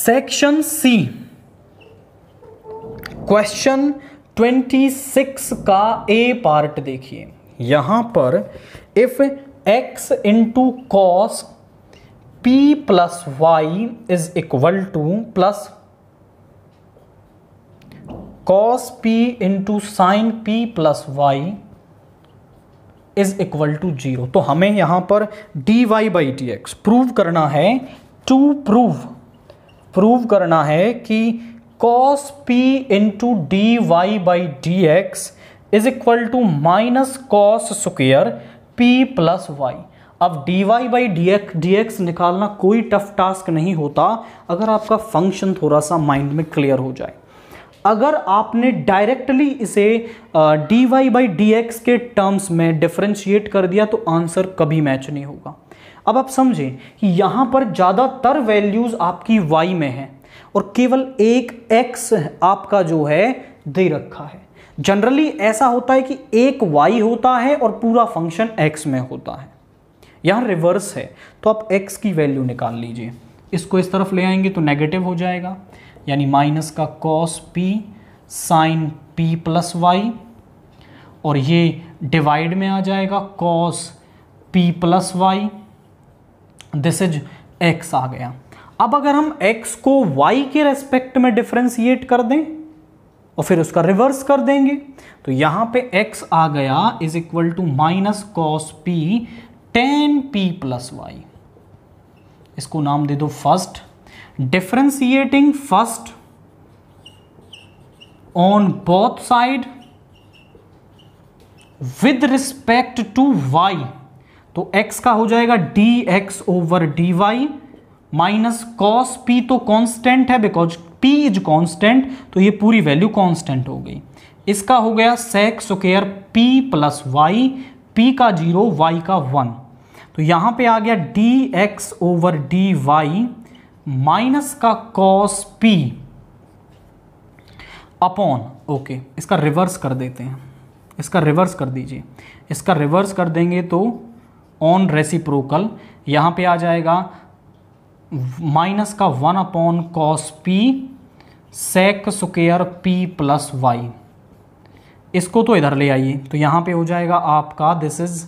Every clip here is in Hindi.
सेक्शन सी क्वेश्चन 26 का ए पार्ट देखिए यहां पर if x into cos p plus y is equal to plus cos p into sine p plus y is equal to zero तो हमें यहां पर d y by d x prove करना है टू प्रूव प्रूव करना है कि cos p into d y by d x is equal to minus cos square p plus y अब d y by d x d x निकालना कोई टफ टास्क नहीं होता अगर आपका फंक्शन थोड़ा सा माइंड में क्लियर हो जाए अगर आपने डायरेक्टली इसे d y by d x के टर्म्स में डिफ्रेंशिएट कर दिया तो आंसर कभी मैच नहीं होगा अब आप समझें कि यहाँ पर ज़्यादातर वैल्यूज़ आपकी वाई में हैं और केवल एक एक्स आपका जो है दे रखा है जनरली ऐसा होता है कि एक वाई होता है और पूरा फंक्शन एक्स में होता है यहाँ रिवर्स है तो आप एक्स की वैल्यू निकाल लीजिए इसको इस तरफ ले आएंगे तो नेगेटिव हो जाएगा यानी माइनस का cos p sine p plus y और ये डिवाइड में आ जाएगा cos p plus y this is x आ गया अब अगर हम एक्स को वाई के रेस्पेक्ट में डिफ्रेंशिएट कर दें और फिर उसका रिवर्स कर देंगे तो यहां पे x आ गया is equal to minus cos p tan p plus y इसको नाम दे दो first differentiating first on both side with respect to y तो x का हो जाएगा d x over d y minus cos p तो कांस्टेंट है बिकॉज p इज कांस्टेंट तो ये पूरी वैल्यू कांस्टेंट हो गई इसका हो गया sec square p plus y p का जीरो वाई का वन तो यहाँ पे आ गया d x over d y minus का cos p upon okay okay, इसका रिवर्स कर देते हैं इसका रिवर्स कर दीजिए इसका रिवर्स कर देंगे तो ऑन रेसिप्रोकल यहाँ पे आ जाएगा माइनस का one upon cos p sec square p plus y इसको तो इधर ले आइए तो यहाँ पे हो जाएगा आपका दिस इज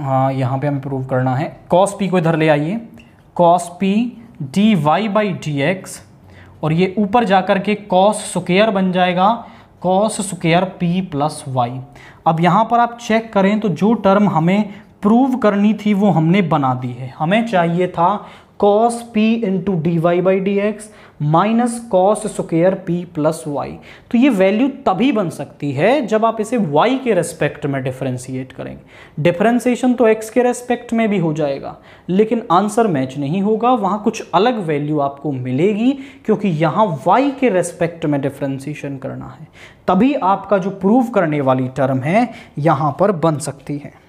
हाँ यहाँ पे हमें प्रूव करना है कॉस पी को इधर ले आइए cos p d y by d x और ये ऊपर जाकर के कॉस स्क्र बन जाएगा cos square p plus y अब यहाँ पर आप चेक करें तो जो टर्म हमें प्रूव करनी थी वो हमने बना दी है हमें चाहिए था cos p into d y by d x minus cos square p plus y तो ये वैल्यू तभी बन सकती है जब आप इसे वाई के रेस्पेक्ट में डिफ्रेंशिएट करेंगे डिफ्रेंसिएशन तो एक्स के रेस्पेक्ट में भी हो जाएगा लेकिन आंसर मैच नहीं होगा वहाँ कुछ अलग वैल्यू आपको मिलेगी क्योंकि यहाँ वाई के रेस्पेक्ट में डिफ्रेंसिएशन करना है तभी आपका जो प्रूव करने वाली टर्म है यहाँ पर बन सकती है